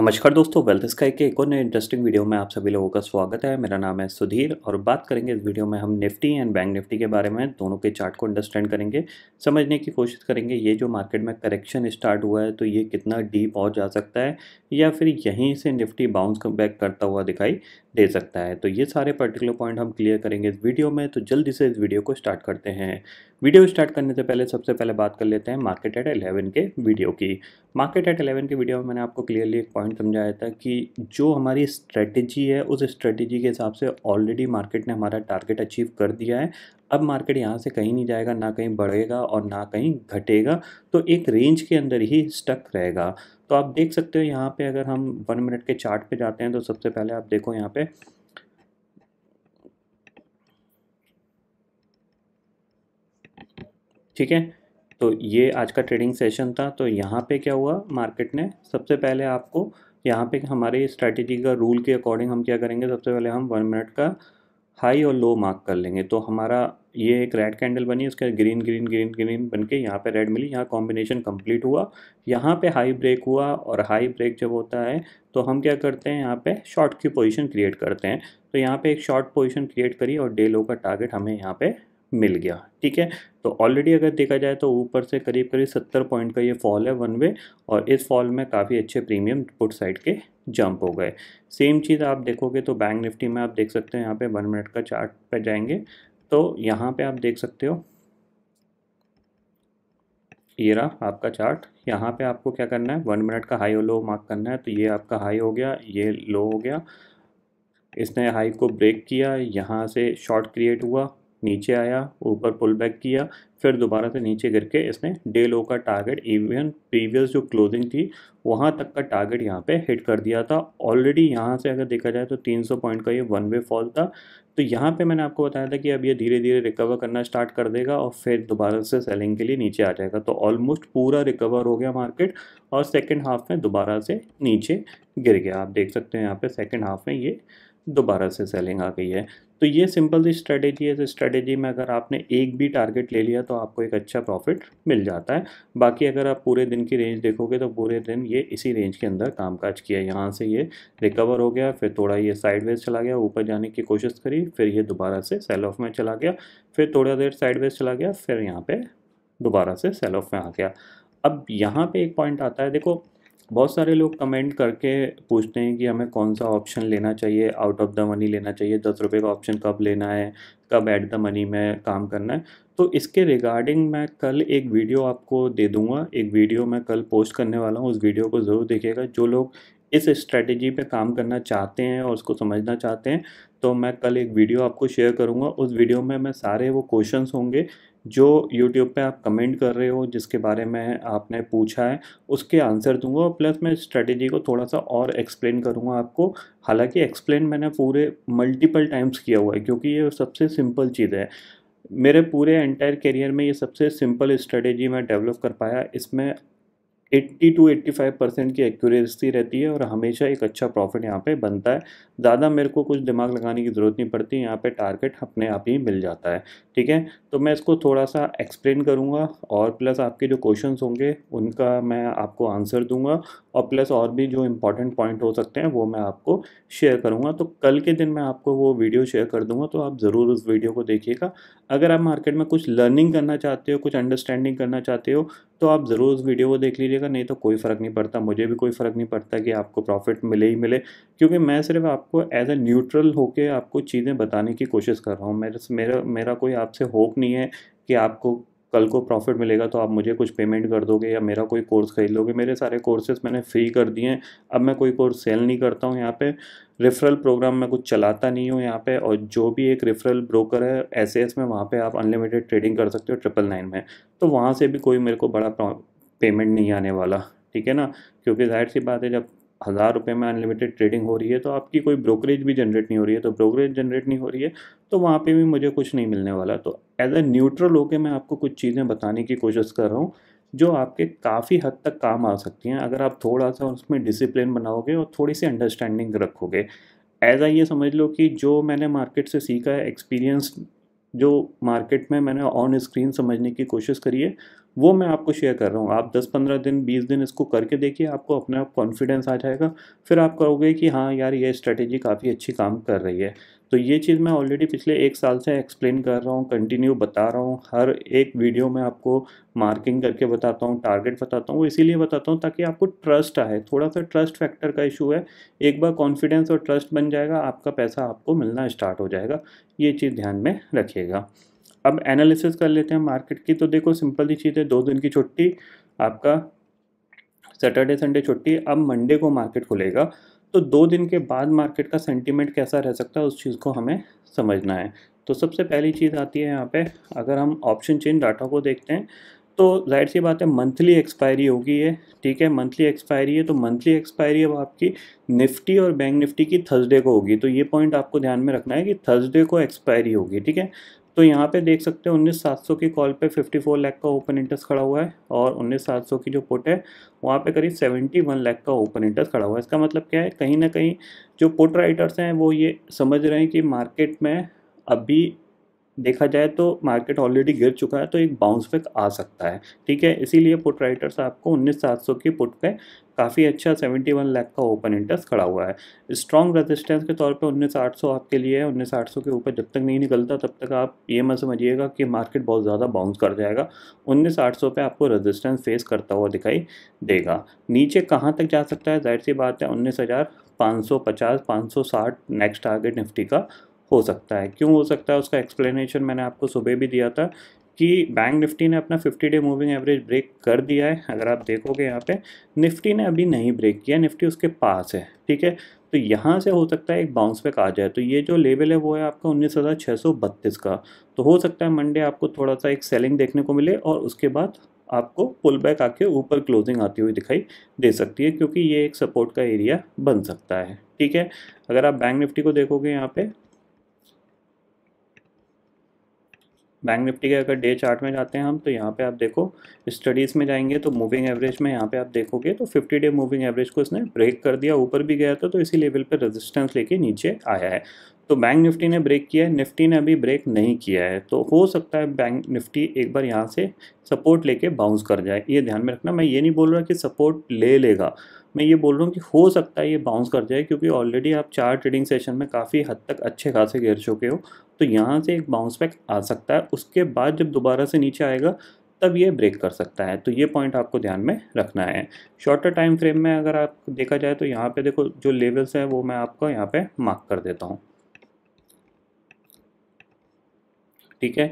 नमस्कार दोस्तों wealth sky के एक और नए इंटरेस्टिंग वीडियो में आप सभी लोगों का स्वागत है मेरा नाम है सुधीर और बात करेंगे इस वीडियो में हम निफ्टी एंड बैंक निफ्टी के बारे में दोनों के चार्ट को अंडरस्टैंड करेंगे समझने की कोशिश करेंगे ये जो मार्केट में करेक्शन स्टार्ट हुआ है तो ये कितना डीप और जा सकता है या फिर यहीं से निफ्टी बाउंस बैक करता हुआ दिखाई दे सकता है तो ये सारे पर्टिकुलर पॉइंट हम क्लियर करेंगे इस वीडियो में तो जल्दी से इस वीडियो को स्टार्ट करते हैं वीडियो स्टार्ट करने से पहले सबसे पहले बात कर लेते हैं मार्केट एट एलेवन के वीडियो की मार्केट एट एलेवन के वीडियो में मैंने आपको क्लियरली एक पॉइंट पॉइंट समझाया था कि जो हमारी स्ट्रेटजी है उस स्ट्रेटजी के हिसाब से ऑलरेडी मार्केट ने हमारा टारगेट अचीव कर दिया है अब मार्केट यहाँ से कहीं नहीं जाएगा ना कहीं बढ़ेगा और ना कहीं घटेगा तो एक रेंज के अंदर ही स्टक रहेगा तो आप देख सकते हो यहाँ पे अगर हम वन मिनट के चार्ट पे जाते हैं तो सबसे पहले आप देखो यहाँ पे ठीक है तो ये आज का ट्रेडिंग सेशन था तो यहाँ पे क्या हुआ मार्केट ने सबसे पहले आपको यहाँ पे हमारे स्ट्रैटेजी का रूल के अकॉर्डिंग हम क्या करेंगे सबसे पहले हम वन मिनट का हाई और लो मार्क कर लेंगे तो हमारा ये एक रेड कैंडल बनी उसके ग्रीन ग्रीन ग्रीन ग्रीन बन के यहाँ पर रेड मिली यहाँ कॉम्बिनेशन कंप्लीट हुआ यहाँ पे हाई ब्रेक हुआ और हाई ब्रेक जब होता है तो हम क्या करते हैं यहाँ पे शॉर्ट की पोजीशन क्रिएट करते हैं तो यहाँ पे एक शॉर्ट पोजीशन क्रिएट करी और डे लो का टारगेट हमें यहाँ पे मिल गया ठीक है तो ऑलरेडी अगर देखा जाए तो ऊपर से करीब करीब सत्तर पॉइंट का ये फॉल है वन वे और इस फॉल में काफ़ी अच्छे प्रीमियम पुट साइड के जंप हो गए सेम चीज़ आप देखोगे तो बैंक निफ्टी में आप देख सकते हो यहाँ पे वन मिनट का चार्ट पे जाएंगे तो यहाँ पे आप देख सकते हो ये रहा आपका चार्ट यहाँ पे आपको क्या करना है वन मिनट का हाई और लो मार्क करना है तो ये आपका हाई हो गया ये लो हो गया इसने हाई को ब्रेक किया यहाँ से शॉर्ट क्रिएट हुआ नीचे आया ऊपर पुल बैक किया फिर दोबारा से नीचे गिर के इसने डे लो का टारगेट इवन प्रीवियस जो क्लोजिंग थी वहाँ तक का टारगेट यहाँ पे हिट कर दिया था ऑलरेडी यहाँ से अगर देखा जाए तो 300 पॉइंट का ये वन वे फॉल था तो यहाँ पे मैंने आपको बताया था कि अब ये धीरे धीरे रिकवर करना स्टार्ट कर देगा और फिर दोबारा से सेलिंग के लिए नीचे आ जाएगा तो ऑलमोस्ट पूरा रिकवर हो गया मार्केट और सेकेंड हाफ में दोबारा से नीचे गिर गया आप देख सकते हैं यहाँ पर सेकेंड हाफ में ये दोबारा से सेलिंग आ गई है तो ये सिंपल सी स्ट्रेटेजी है इस स्ट्रेटेजी में अगर आपने एक भी टारगेट ले लिया तो आपको एक अच्छा प्रॉफिट मिल जाता है बाकी अगर आप पूरे दिन की रेंज देखोगे तो पूरे दिन ये इसी रेंज के अंदर कामकाज किया यहाँ से ये रिकवर हो गया फिर थोड़ा ये साइडवेज चला गया ऊपर जाने की कोशिश करी फिर ये दोबारा से सेल ऑफ में चला गया फिर थोड़ा देर साइडवेज चला गया फिर यहाँ पर दोबारा से सेल ऑफ में आ गया अब यहाँ पर एक पॉइंट आता है देखो बहुत सारे लोग कमेंट करके पूछते हैं कि हमें कौन सा ऑप्शन लेना चाहिए आउट ऑफ द मनी लेना चाहिए दस रुपये का ऑप्शन कब लेना है कब एट द मनी में काम करना है तो इसके रिगार्डिंग मैं कल एक वीडियो आपको दे दूंगा एक वीडियो मैं कल पोस्ट करने वाला हूँ उस वीडियो को ज़रूर देखिएगा जो लोग इस स्ट्रेटजी पे काम करना चाहते हैं और उसको समझना चाहते हैं तो मैं कल एक वीडियो आपको शेयर करूँगा उस वीडियो में मैं सारे वो क्वेश्चंस होंगे जो यूट्यूब पे आप कमेंट कर रहे हो जिसके बारे में आपने पूछा है उसके आंसर दूंगा और प्लस मैं स्ट्रेटेजी को थोड़ा सा और एक्सप्लेन करूंगा आपको हालांकि एक्सप्लेन मैंने पूरे मल्टीपल टाइम्स किया हुआ है क्योंकि ये सबसे सिंपल चीज़ है मेरे पूरे एंटायर करियर में ये सबसे सिंपल स्ट्रेटेजी मैं डेवलप कर पाया इसमें eighty two eighty five percent की एक्यूरेसी रहती है और हमेशा एक अच्छा प्रॉफिट यहाँ पे बनता है ज़्यादा मेरे को कुछ दिमाग लगाने की ज़रूरत नहीं पड़ती यहाँ पे टारगेट अपने आप ही मिल जाता है ठीक है तो मैं इसको थोड़ा सा एक्सप्लेन करूँगा और प्लस आपके जो क्वेश्चन होंगे उनका मैं आपको आंसर दूंगा और प्लस और भी जो इंपॉर्टेंट पॉइंट हो सकते हैं वो मैं आपको शेयर करूँगा तो कल के दिन मैं आपको वो वीडियो शेयर कर दूँगा तो आप ज़रूर उस वीडियो को देखिएगा अगर आप मार्केट में कुछ लर्निंग करना चाहते हो कुछ अंडरस्टैंडिंग करना चाहते हो तो आप ज़रूर उस वीडियो को देख लीजिएगा नहीं तो कोई फ़र्क नहीं पड़ता मुझे भी कोई फ़र्क नहीं पड़ता कि आपको प्रॉफिट मिले ही मिले क्योंकि मैं सिर्फ आपको एज ए न्यूट्रल होकर आपको चीज़ें बताने की कोशिश कर रहा हूँ मेरा मेरा मेरा कोई आपसे होप नहीं है कि आपको कल को प्रॉफिट मिलेगा तो आप मुझे कुछ पेमेंट कर दोगे या मेरा कोई कोर्स खरीद लोगे मेरे सारे कोर्सेज मैंने फ्री कर दिए हैं अब मैं कोई कोर्स सेल नहीं करता हूँ यहाँ पे रेफरल प्रोग्राम मैं कुछ चलाता नहीं हूँ यहाँ पे और जो भी एक रेफरल ब्रोकर है एस एस में वहाँ पे आप अनलिमिटेड ट्रेडिंग कर सकते हो ट्रिपल नाइन में तो वहाँ से भी कोई मेरे को बड़ा पेमेंट नहीं आने वाला ठीक है ना क्योंकि जाहिर सी बात है जब हज़ार रुपये में अनलिमिटेड ट्रेडिंग हो रही है तो आपकी कोई ब्रोकरेज भी जनरेट नहीं हो रही है तो ब्रोकरेज जनरेट नहीं हो रही है तो वहाँ पे भी मुझे कुछ नहीं मिलने वाला तो एज ए न्यूट्रल होके मैं आपको कुछ चीज़ें बताने की कोशिश कर रहा हूँ जो आपके काफ़ी हद तक काम आ सकती हैं अगर आप थोड़ा सा उसमें डिसिप्लिन बनाओगे और थोड़ी सी अंडरस्टैंडिंग रखोगे एज आ ये समझ लो कि जो मैंने मार्केट से सीखा है एक्सपीरियंस जो मार्केट में मैंने ऑन स्क्रीन समझने की कोशिश करी है वो मैं आपको शेयर कर रहा हूँ आप 10-15 दिन 20 दिन इसको करके देखिए आपको अपने आप कॉन्फिडेंस आ जाएगा फिर आप कहोगे कि हाँ यार ये स्ट्रेटेजी काफ़ी अच्छी काम कर रही है तो ये चीज़ मैं ऑलरेडी पिछले एक साल से एक्सप्लेन कर रहा हूँ कंटिन्यू बता रहा हूँ हर एक वीडियो में आपको मार्किंग करके बताता हूँ टारगेट बताता हूँ वो इसीलिए बताता हूँ ताकि आपको ट्रस्ट आए थोड़ा सा ट्रस्ट फैक्टर का इशू है एक बार कॉन्फिडेंस और ट्रस्ट बन जाएगा आपका पैसा आपको मिलना स्टार्ट हो जाएगा ये चीज़ ध्यान में रखिएगा अब एनालिसिस कर लेते हैं मार्केट की तो देखो सिंपल ही चीज़ है दो दिन की छुट्टी आपका सैटरडे संडे छुट्टी अब मंडे को मार्केट खुलेगा तो दो दिन के बाद मार्केट का सेंटिमेंट कैसा रह सकता है उस चीज़ को हमें समझना है तो सबसे पहली चीज़ आती है यहाँ पे अगर हम ऑप्शन चेन डाटा को देखते हैं तो जाहिर सी बात है मंथली एक्सपायरी होगी ये ठीक है मंथली एक्सपायरी है तो मंथली एक्सपायरी अब आपकी निफ्टी और बैंक निफ्टी की थर्सडे को होगी तो ये पॉइंट आपको ध्यान में रखना है कि थर्सडे को एक्सपायरी होगी ठीक है तो यहाँ पे देख सकते हैं उन्नीस सात सौ की कॉल पे 54 लाख का ओपन इंटरेस्ट खड़ा हुआ है और उन्नीस सात सौ की जो पुट है वहाँ पे करीब 71 लाख का ओपन इंटरेस्ट खड़ा हुआ है इसका मतलब क्या है कहीं ना कहीं जो पुट राइटर्स हैं वो ये समझ रहे हैं कि मार्केट में अभी देखा जाए तो मार्केट ऑलरेडी गिर चुका है तो एक बाउंस बैक आ सकता है ठीक है इसीलिए पुट राइटर्स आपको उन्नीस सात सौ की पुट पे काफ़ी अच्छा सेवेंटी वन लैख का ओपन इंटरेस्ट खड़ा हुआ है स्ट्रॉन्ग रेजिस्टेंस के तौर पे सौ आपके लिए है सौ के ऊपर जब तक नहीं निकलता तब तक आप ये मत समझिएगा कि मार्केट बहुत ज़्यादा बाउंस कर जाएगा उन्नीस आठ सौ पर आपको रेजिस्टेंस फेस करता हुआ दिखाई देगा नीचे कहाँ तक जा सकता है जाहिर सी बात है उन्नीस हज़ार पाँच सौ पचास पाँच सौ साठ नेक्स्ट टारगेट निफ्टी का हो सकता है क्यों हो सकता है उसका एक्सप्लेनेशन मैंने आपको सुबह भी दिया था कि बैंक निफ्टी ने अपना 50 डे मूविंग एवरेज ब्रेक कर दिया है अगर आप देखोगे यहाँ पे निफ्टी ने अभी नहीं ब्रेक किया निफ्टी उसके पास है ठीक है तो यहाँ से हो सकता है एक बाउंस बैक आ जाए तो ये जो लेवल है वो है आपका उन्नीस का तो हो सकता है मंडे आपको थोड़ा सा एक सेलिंग देखने को मिले और उसके बाद आपको पुल बैक आके ऊपर क्लोजिंग आती हुई दिखाई दे सकती है क्योंकि ये एक सपोर्ट का एरिया बन सकता है ठीक है अगर आप बैंक निफ्टी को देखोगे यहाँ पे बैंक निफ्टी के अगर डे चार्ट में जाते हैं हम तो यहाँ पे आप देखो स्टडीज़ में जाएंगे तो मूविंग एवरेज में यहाँ पे आप देखोगे तो 50 डे मूविंग एवरेज को इसने ब्रेक कर दिया ऊपर भी गया था तो इसी लेवल पे रेजिस्टेंस लेके नीचे आया है तो बैंक निफ्टी ने ब्रेक किया है निफ्टी ने अभी ब्रेक नहीं किया है तो हो सकता है बैंक निफ्टी एक बार यहाँ से सपोर्ट लेके बाउंस कर जाए ये ध्यान में रखना मैं ये नहीं बोल रहा कि सपोर्ट ले लेगा मैं ये बोल रहा हूँ कि हो सकता है ये बाउंस कर जाए क्योंकि ऑलरेडी आप चार ट्रेडिंग सेशन में काफ़ी हद तक अच्छे खासे गिर चुके हो तो यहाँ से एक बाउंस बैक आ सकता है उसके बाद जब दोबारा से नीचे आएगा तब ये ब्रेक कर सकता है तो ये पॉइंट आपको ध्यान में रखना है शॉर्टर टाइम फ्रेम में अगर आप देखा जाए तो यहाँ पे देखो जो लेवल्स हैं वो मैं आपको यहाँ पे मार्क कर देता हूँ ठीक है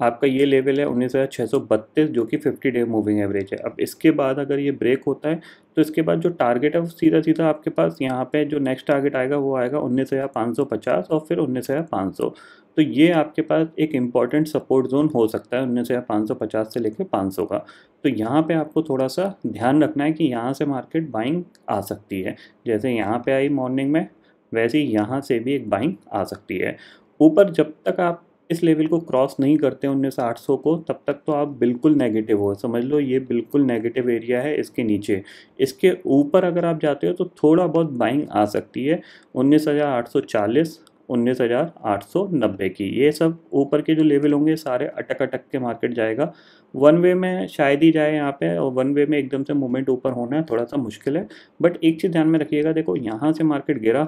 आपका ये लेवल है उन्नीस हज़ार छः सौ बत्तीस जो कि फिफ्टी डे मूविंग एवरेज है अब इसके बाद अगर ये ब्रेक होता है तो इसके बाद जो टारगेट है वो सीधा सीधा आपके पास यहाँ पे जो नेक्स्ट टारगेट आएगा वो आएगा उन्नीस हज़ार पाँच सौ पचास और फिर उन्नीस हज़ार पाँच सौ तो ये आपके पास एक इम्पॉर्टेंट सपोर्ट जोन हो सकता है उन्नीस हज़ार पाँच सौ पचास से लेकर पाँच सौ का तो यहाँ पर आपको थोड़ा सा ध्यान रखना है कि यहाँ से मार्केट बाइंग आ सकती है जैसे यहाँ पर आई मॉर्निंग में वैसे ही यहाँ से भी एक बाइंग आ सकती है ऊपर जब तक आप इस लेवल को क्रॉस नहीं करते उन्नीस आठ सौ को तब तक तो आप बिल्कुल नेगेटिव हो समझ लो ये बिल्कुल नेगेटिव एरिया है इसके नीचे इसके ऊपर अगर आप जाते हो तो थोड़ा बहुत बाइंग आ सकती है उन्नीस हज़ार आठ सौ चालीस उन्नीस हज़ार आठ सौ नब्बे की ये सब ऊपर के जो लेवल होंगे सारे अटक अटक के मार्केट जाएगा वन वे में शायद ही जाए यहाँ पे और वन वे में एकदम से मूवमेंट ऊपर होना है थोड़ा सा मुश्किल है बट एक चीज़ ध्यान में रखिएगा देखो यहाँ से मार्केट गिरा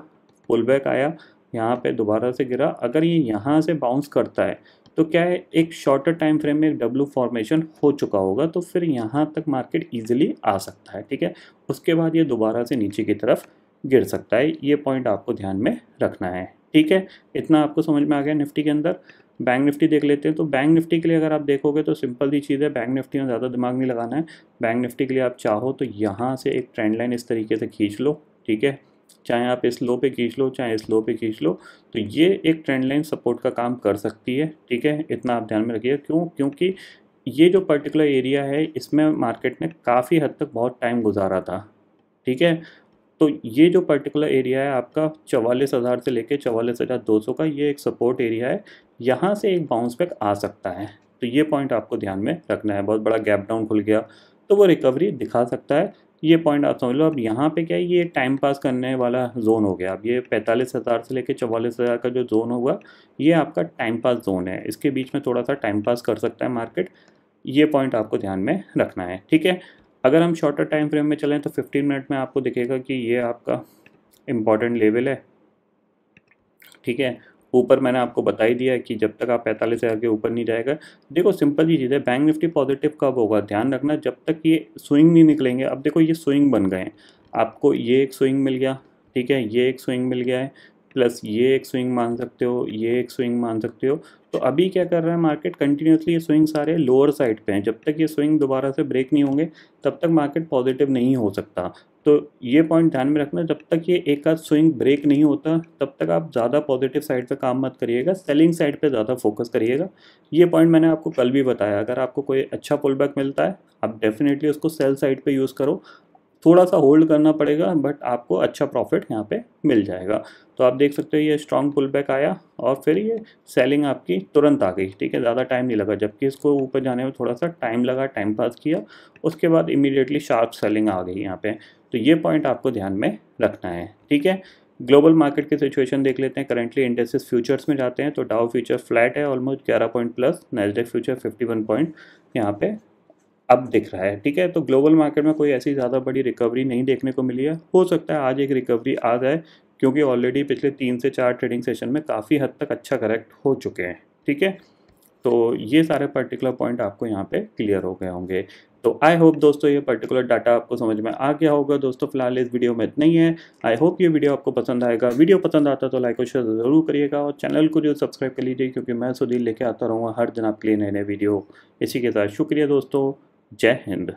पुल बैक आया यहाँ पे दोबारा से गिरा अगर ये यहाँ से बाउंस करता है तो क्या है एक शॉर्टर टाइम फ्रेम में एक डब्लू फॉर्मेशन हो चुका होगा तो फिर यहाँ तक मार्केट ईजिली आ सकता है ठीक है उसके बाद ये दोबारा से नीचे की तरफ गिर सकता है ये पॉइंट आपको ध्यान में रखना है ठीक है इतना आपको समझ में आ गया निफ्टी के अंदर बैंक निफ्टी देख लेते हैं तो बैंक निफ्टी के लिए अगर आप देखोगे तो सिंपल सी चीज़ है बैंक निफ्टी में ज़्यादा दिमाग नहीं लगाना है बैंक निफ्टी के लिए आप चाहो तो यहाँ से एक ट्रेंड लाइन इस तरीके से खींच लो ठीक है चाहे आप इस लो पे खींच लो चाहे इस लो पे खींच लो तो ये एक ट्रेंड लाइन सपोर्ट का काम कर सकती है ठीक है इतना आप ध्यान में रखिएगा क्यों क्योंकि ये जो पर्टिकुलर एरिया है इसमें मार्केट ने काफ़ी हद तक बहुत टाइम गुजारा था ठीक है तो ये जो पर्टिकुलर एरिया है आपका चवालीस हज़ार से लेके चवालीस हज़ार दो सौ का ये एक सपोर्ट एरिया है यहाँ से एक बाउंस बैक आ सकता है तो ये पॉइंट आपको ध्यान में रखना है बहुत बड़ा गैप डाउन खुल गया तो वो रिकवरी दिखा सकता है ये पॉइंट आप समझ लो अब यहाँ पे क्या है ये टाइम पास करने वाला जोन हो गया अब ये पैंतालीस हज़ार से लेकर चौवालीस हज़ार का जो जोन होगा ये आपका टाइम पास जोन है इसके बीच में थोड़ा सा टाइम पास कर सकता है मार्केट ये पॉइंट आपको ध्यान में रखना है ठीक है अगर हम शॉर्टर टाइम फ्रेम में चलें तो फिफ्टीन मिनट में आपको दिखेगा कि ये आपका इम्पॉर्टेंट लेवल है ठीक है ऊपर मैंने आपको बता ही दिया कि जब तक आप पैंतालीस हज़ार के ऊपर नहीं जाएगा देखो सिंपल ही चीज़ है बैंक निफ्टी पॉजिटिव कब होगा ध्यान रखना जब तक ये स्विंग नहीं निकलेंगे अब देखो ये स्विंग बन गए हैं आपको ये एक स्विंग मिल गया ठीक है ये एक स्विंग मिल गया है प्लस ये एक स्विंग मान सकते हो ये एक स्विंग मान सकते हो तो अभी क्या कर रहा है मार्केट कंटिन्यूसली ये स्विंग सारे लोअर साइड पे हैं जब तक ये स्विंग दोबारा से ब्रेक नहीं होंगे तब तक मार्केट पॉजिटिव नहीं हो सकता तो ये पॉइंट ध्यान में रखना जब तक ये एक आध स्विंग ब्रेक नहीं होता तब तक आप ज़्यादा पॉजिटिव साइड पे काम मत करिएगा सेलिंग साइड पे ज़्यादा फोकस करिएगा ये पॉइंट मैंने आपको कल भी बताया अगर आपको कोई अच्छा पुल बैक मिलता है आप डेफिनेटली उसको सेल साइड पे यूज़ करो थोड़ा सा होल्ड करना पड़ेगा बट आपको अच्छा प्रॉफिट यहाँ पे मिल जाएगा तो आप देख सकते हो ये स्ट्रॉन्ग पुल बैक आया और फिर ये सेलिंग आपकी तुरंत आ गई ठीक है ज़्यादा टाइम नहीं लगा जबकि इसको ऊपर जाने में थोड़ा सा टाइम लगा टाइम पास किया उसके बाद इमीडिएटली शार्प सेलिंग आ गई यहाँ पे तो ये पॉइंट आपको ध्यान में रखना है ठीक है ग्लोबल मार्केट की सिचुएशन देख लेते हैं करेंटली इंडेक्सेस फ्यूचर्स में जाते हैं तो डाउ फ्यूचर फ्लैट है ऑलमोस्ट ग्यारह point plus Nasdaq future fifty one point यहाँ पे अब दिख रहा है ठीक है तो ग्लोबल मार्केट में कोई ऐसी ज़्यादा बड़ी रिकवरी नहीं देखने को मिली है हो सकता है आज एक रिकवरी आ जाए क्योंकि ऑलरेडी पिछले तीन से चार ट्रेडिंग सेशन में काफ़ी हद तक अच्छा करेक्ट हो चुके हैं ठीक है तो ये सारे पर्टिकुलर पॉइंट आपको यहाँ पे क्लियर हो गए होंगे तो आई होप दोस्तों ये पर्टिकुलर डाटा आपको समझ में आ गया होगा दोस्तों फिलहाल इस वीडियो में इतना ही है आई होप ये वीडियो आपको पसंद आएगा वीडियो पसंद आता तो लाइक और शेयर जरूर करिएगा और चैनल को जो सब्सक्राइब कर लीजिए क्योंकि मैं सुधीर लेके आता रहूँगा हर दिन आपके लिए नए नए वीडियो इसी के साथ शुक्रिया दोस्तों जय हिंद